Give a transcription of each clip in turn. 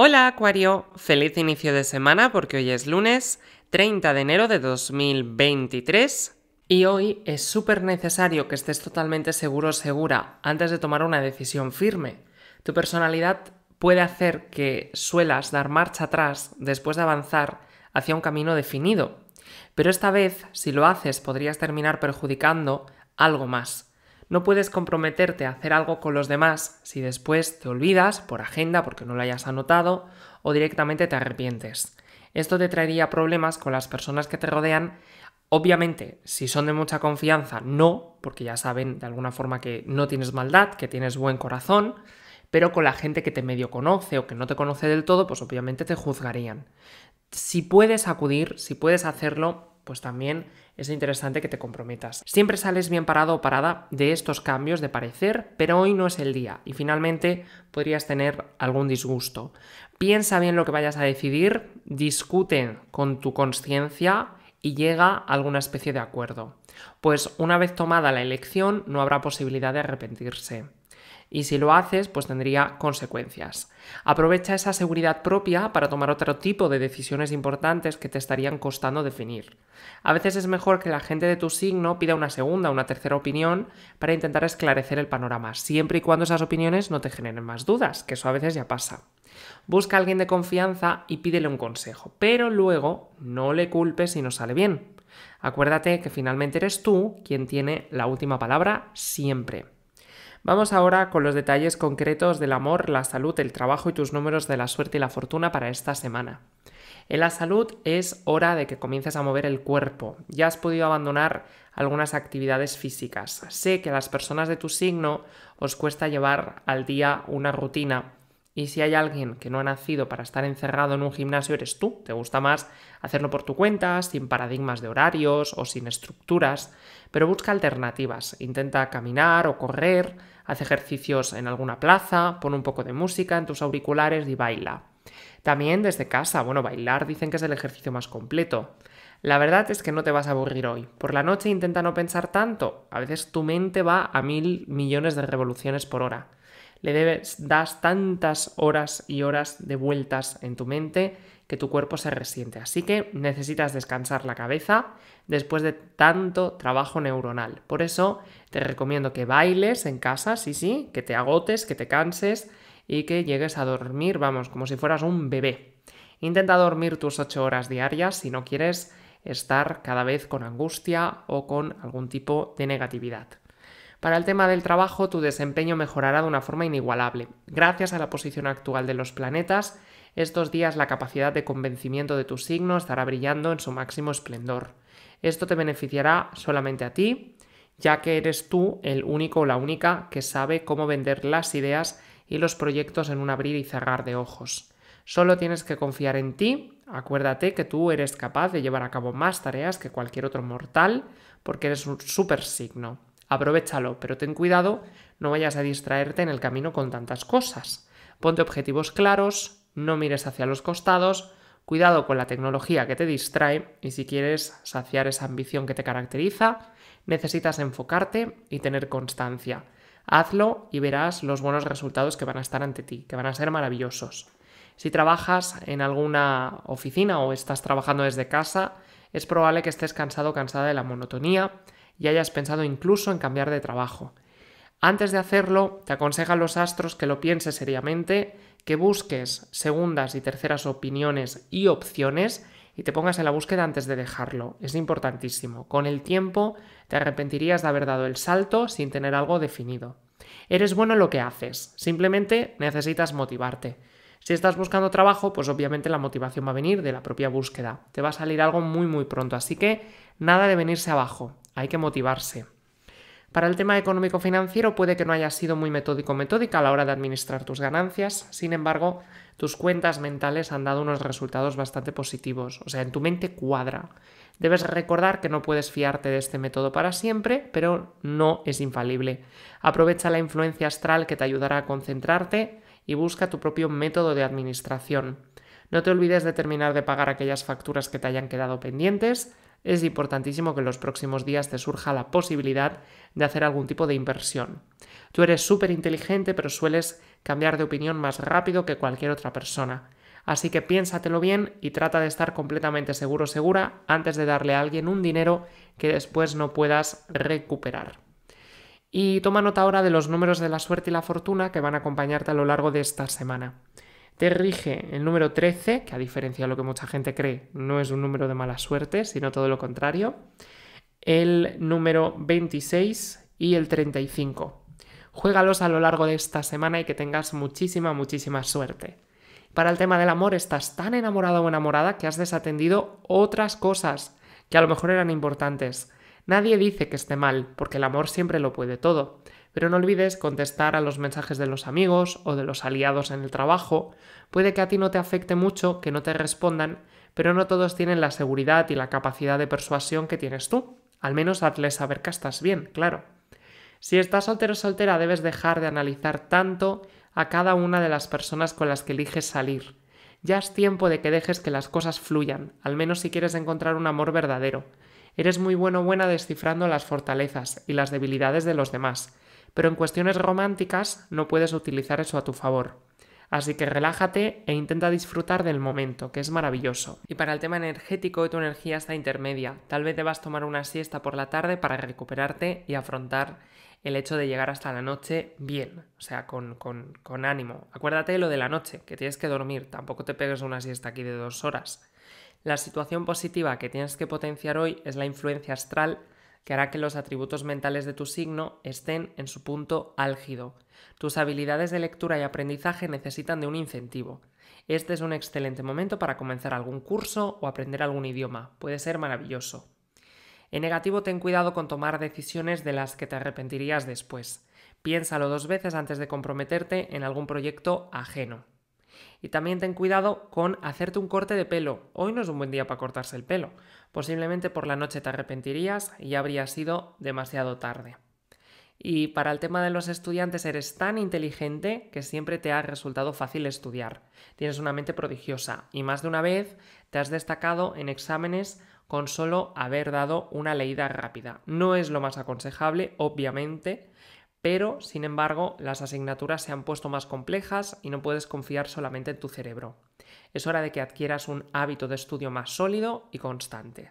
Hola Acuario, feliz inicio de semana porque hoy es lunes 30 de enero de 2023 y hoy es súper necesario que estés totalmente seguro o segura antes de tomar una decisión firme. Tu personalidad puede hacer que suelas dar marcha atrás después de avanzar hacia un camino definido, pero esta vez si lo haces podrías terminar perjudicando algo más no puedes comprometerte a hacer algo con los demás si después te olvidas por agenda porque no lo hayas anotado o directamente te arrepientes. Esto te traería problemas con las personas que te rodean. Obviamente, si son de mucha confianza, no, porque ya saben de alguna forma que no tienes maldad, que tienes buen corazón, pero con la gente que te medio conoce o que no te conoce del todo, pues obviamente te juzgarían. Si puedes acudir, si puedes hacerlo, pues también es interesante que te comprometas. Siempre sales bien parado o parada de estos cambios de parecer, pero hoy no es el día y finalmente podrías tener algún disgusto. Piensa bien lo que vayas a decidir, discute con tu conciencia y llega a alguna especie de acuerdo. Pues una vez tomada la elección no habrá posibilidad de arrepentirse y si lo haces, pues tendría consecuencias. Aprovecha esa seguridad propia para tomar otro tipo de decisiones importantes que te estarían costando definir. A veces es mejor que la gente de tu signo pida una segunda o una tercera opinión para intentar esclarecer el panorama, siempre y cuando esas opiniones no te generen más dudas, que eso a veces ya pasa. Busca a alguien de confianza y pídele un consejo, pero luego no le culpes si no sale bien. Acuérdate que finalmente eres tú quien tiene la última palabra siempre. Vamos ahora con los detalles concretos del amor, la salud, el trabajo y tus números de la suerte y la fortuna para esta semana. En la salud es hora de que comiences a mover el cuerpo. Ya has podido abandonar algunas actividades físicas. Sé que a las personas de tu signo os cuesta llevar al día una rutina y si hay alguien que no ha nacido para estar encerrado en un gimnasio, eres tú. Te gusta más hacerlo por tu cuenta, sin paradigmas de horarios o sin estructuras, pero busca alternativas. Intenta caminar o correr, haz ejercicios en alguna plaza, pon un poco de música en tus auriculares y baila. También desde casa, bueno, bailar dicen que es el ejercicio más completo. La verdad es que no te vas a aburrir hoy. Por la noche intenta no pensar tanto. A veces tu mente va a mil millones de revoluciones por hora le debes, das tantas horas y horas de vueltas en tu mente que tu cuerpo se resiente. Así que necesitas descansar la cabeza después de tanto trabajo neuronal. Por eso te recomiendo que bailes en casa, sí, sí, que te agotes, que te canses y que llegues a dormir, vamos, como si fueras un bebé. Intenta dormir tus 8 horas diarias si no quieres estar cada vez con angustia o con algún tipo de negatividad. Para el tema del trabajo, tu desempeño mejorará de una forma inigualable. Gracias a la posición actual de los planetas, estos días la capacidad de convencimiento de tu signo estará brillando en su máximo esplendor. Esto te beneficiará solamente a ti, ya que eres tú el único o la única que sabe cómo vender las ideas y los proyectos en un abrir y cerrar de ojos. Solo tienes que confiar en ti, acuérdate que tú eres capaz de llevar a cabo más tareas que cualquier otro mortal, porque eres un super signo. Aprovechalo, pero ten cuidado, no vayas a distraerte en el camino con tantas cosas. Ponte objetivos claros, no mires hacia los costados, cuidado con la tecnología que te distrae y si quieres saciar esa ambición que te caracteriza, necesitas enfocarte y tener constancia. Hazlo y verás los buenos resultados que van a estar ante ti, que van a ser maravillosos. Si trabajas en alguna oficina o estás trabajando desde casa, es probable que estés cansado o cansada de la monotonía, y hayas pensado incluso en cambiar de trabajo. Antes de hacerlo, te aconsejan los astros que lo pienses seriamente, que busques segundas y terceras opiniones y opciones y te pongas en la búsqueda antes de dejarlo. Es importantísimo. Con el tiempo te arrepentirías de haber dado el salto sin tener algo definido. Eres bueno en lo que haces, simplemente necesitas motivarte. Si estás buscando trabajo, pues obviamente la motivación va a venir de la propia búsqueda. Te va a salir algo muy muy pronto, así que nada de venirse abajo hay que motivarse. Para el tema económico-financiero puede que no hayas sido muy metódico-metódica a la hora de administrar tus ganancias, sin embargo, tus cuentas mentales han dado unos resultados bastante positivos, o sea, en tu mente cuadra. Debes recordar que no puedes fiarte de este método para siempre, pero no es infalible. Aprovecha la influencia astral que te ayudará a concentrarte y busca tu propio método de administración. No te olvides de terminar de pagar aquellas facturas que te hayan quedado pendientes, es importantísimo que en los próximos días te surja la posibilidad de hacer algún tipo de inversión. Tú eres súper inteligente, pero sueles cambiar de opinión más rápido que cualquier otra persona. Así que piénsatelo bien y trata de estar completamente seguro segura antes de darle a alguien un dinero que después no puedas recuperar. Y toma nota ahora de los números de la suerte y la fortuna que van a acompañarte a lo largo de esta semana te rige el número 13, que a diferencia de lo que mucha gente cree, no es un número de mala suerte, sino todo lo contrario, el número 26 y el 35. Juégalos a lo largo de esta semana y que tengas muchísima, muchísima suerte. Para el tema del amor, estás tan enamorado o enamorada que has desatendido otras cosas que a lo mejor eran importantes. Nadie dice que esté mal, porque el amor siempre lo puede todo pero no olvides contestar a los mensajes de los amigos o de los aliados en el trabajo. Puede que a ti no te afecte mucho que no te respondan, pero no todos tienen la seguridad y la capacidad de persuasión que tienes tú. Al menos hazles saber que estás bien, claro. Si estás soltero o soltera, debes dejar de analizar tanto a cada una de las personas con las que eliges salir. Ya es tiempo de que dejes que las cosas fluyan, al menos si quieres encontrar un amor verdadero. Eres muy bueno o buena descifrando las fortalezas y las debilidades de los demás pero en cuestiones románticas no puedes utilizar eso a tu favor. Así que relájate e intenta disfrutar del momento, que es maravilloso. Y para el tema energético, tu energía está intermedia. Tal vez debas tomar una siesta por la tarde para recuperarte y afrontar el hecho de llegar hasta la noche bien, o sea, con, con, con ánimo. Acuérdate de lo de la noche, que tienes que dormir, tampoco te pegues una siesta aquí de dos horas. La situación positiva que tienes que potenciar hoy es la influencia astral que hará que los atributos mentales de tu signo estén en su punto álgido. Tus habilidades de lectura y aprendizaje necesitan de un incentivo. Este es un excelente momento para comenzar algún curso o aprender algún idioma. Puede ser maravilloso. En negativo, ten cuidado con tomar decisiones de las que te arrepentirías después. Piénsalo dos veces antes de comprometerte en algún proyecto ajeno. Y también ten cuidado con hacerte un corte de pelo. Hoy no es un buen día para cortarse el pelo. Posiblemente por la noche te arrepentirías y habría sido demasiado tarde. Y para el tema de los estudiantes eres tan inteligente que siempre te ha resultado fácil estudiar. Tienes una mente prodigiosa y más de una vez te has destacado en exámenes con solo haber dado una leída rápida. No es lo más aconsejable, obviamente, pero sin embargo las asignaturas se han puesto más complejas y no puedes confiar solamente en tu cerebro. Es hora de que adquieras un hábito de estudio más sólido y constante.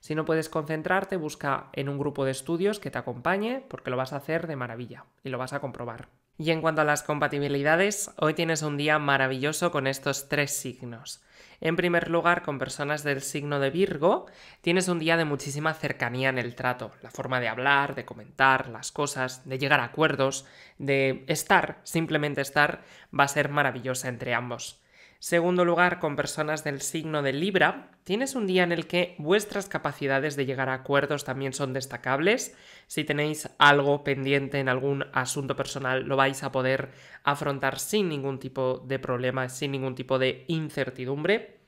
Si no puedes concentrarte, busca en un grupo de estudios que te acompañe porque lo vas a hacer de maravilla y lo vas a comprobar. Y en cuanto a las compatibilidades, hoy tienes un día maravilloso con estos tres signos. En primer lugar, con personas del signo de Virgo, tienes un día de muchísima cercanía en el trato, la forma de hablar, de comentar las cosas, de llegar a acuerdos, de estar, simplemente estar, va a ser maravillosa entre ambos. Segundo lugar, con personas del signo de Libra, tienes un día en el que vuestras capacidades de llegar a acuerdos también son destacables. Si tenéis algo pendiente en algún asunto personal, lo vais a poder afrontar sin ningún tipo de problema, sin ningún tipo de incertidumbre.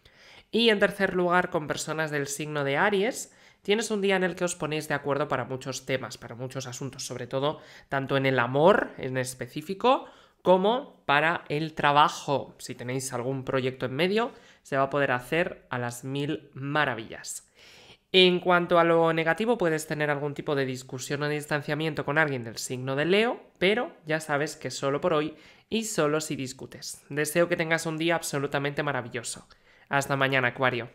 Y en tercer lugar, con personas del signo de Aries, tienes un día en el que os ponéis de acuerdo para muchos temas, para muchos asuntos, sobre todo tanto en el amor en específico, como para el trabajo. Si tenéis algún proyecto en medio, se va a poder hacer a las mil maravillas. En cuanto a lo negativo, puedes tener algún tipo de discusión o distanciamiento con alguien del signo de Leo, pero ya sabes que solo por hoy y solo si discutes. Deseo que tengas un día absolutamente maravilloso. Hasta mañana, Acuario.